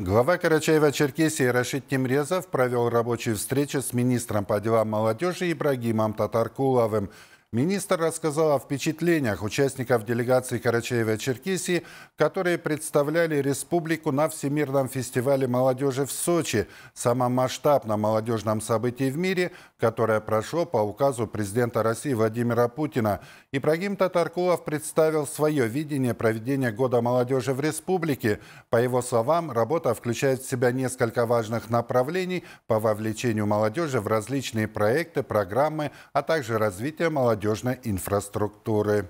Глава Карачаева-Черкесии Рашид Тимрезов провел рабочую встречу с министром по делам молодежи Ибрагимом Татаркуловым. Министр рассказал о впечатлениях участников делегации Карачаева-Черкесии, которые представляли республику на Всемирном фестивале молодежи в Сочи, самом масштабном молодежном событии в мире, которое прошло по указу президента России Владимира Путина. Ибрагим Татаркулов представил свое видение проведения Года молодежи в республике. По его словам, работа включает в себя несколько важных направлений по вовлечению молодежи в различные проекты, программы, а также развитие молодежи молодежной инфраструктуры.